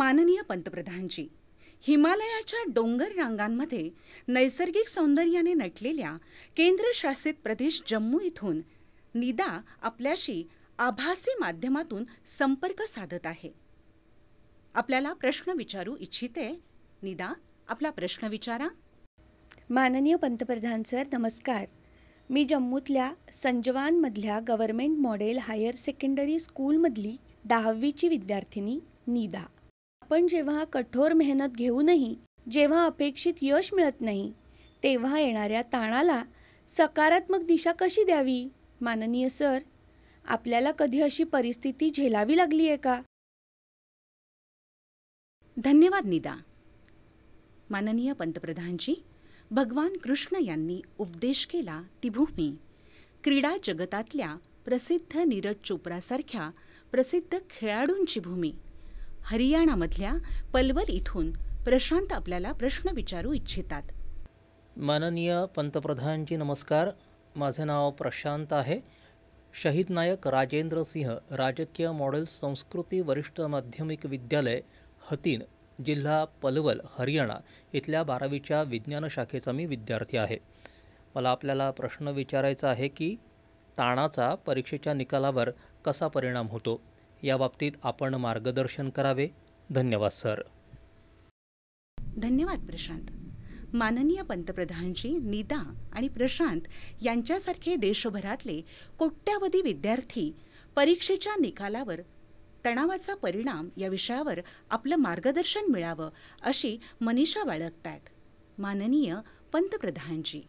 माननीय पंतप्रधानजी हिमालयाच्या डोंगर रांगांमध्ये नैसर्गिक सौंदर्याने नटलेल्या केंद्रशासित प्रदेश जम्मू इथून निदा आपल्याशी आभासी माध्यमातून संपर्क साधत आहे आपल्याला प्रश्न विचारू इच्छिते निदा आपला प्रश्न विचारा माननीय पंतप्रधान सर नमस्कार मी जम्मूतल्या संजवानमधल्या गव्हर्मेंट मॉडेल हायर सेकंडरी स्कूलमधली दहावीची विद्यार्थिनी निदा आपण जेव्हा कठोर मेहनत घेऊनही जेव्हा अपेक्षित यश मिळत नाही तेव्हा येणाऱ्या ताणाला सकारात्मक दिशा कशी द्यावी माननीय सर आपल्याला कधी अशी परिस्थिती झेलावी लागली आहे का धन्यवाद निदा माननीय पंतप्रधानजी भगवान कृष्ण यांनी उपदेश केला ती भूमी क्रीडा जगतातल्या प्रसिद्ध नीरज चोप्रासारख्या प्रसिद्ध खेळाडूंची भूमी हरियाणामधल्या पलवल इथून प्रशांत आपल्याला प्रश्न विचारू इच्छितात माननीय पंतप्रधानांची नमस्कार माझे नाव प्रशांत आहे शहीद नायक राजेंद्र सिंह राजकीय मॉडेल संस्कृती वरिष्ठ माध्यमिक विद्यालय हतीन जिल्हा पलवल हरियाणा इथल्या बारावीच्या विज्ञान शाखेचा मी विद्यार्थी आहे मला आपल्याला प्रश्न विचारायचा आहे की ताणाचा परीक्षेच्या निकालावर कसा परिणाम होतो या याबाबतीत आपण मार्गदर्शन करावे धन्यवाद सर धन्यवाद प्रशांत माननीय पंतप्रधानजी निदा आणि प्रशांत यांच्यासारखे देशभरातले कोट्यावधी विद्यार्थी परीक्षेच्या निकालावर तणावाचा परिणाम या विषयावर आपलं मार्गदर्शन मिळावं अशी मनीषा बाळगतायत माननीय पंतप्रधानजी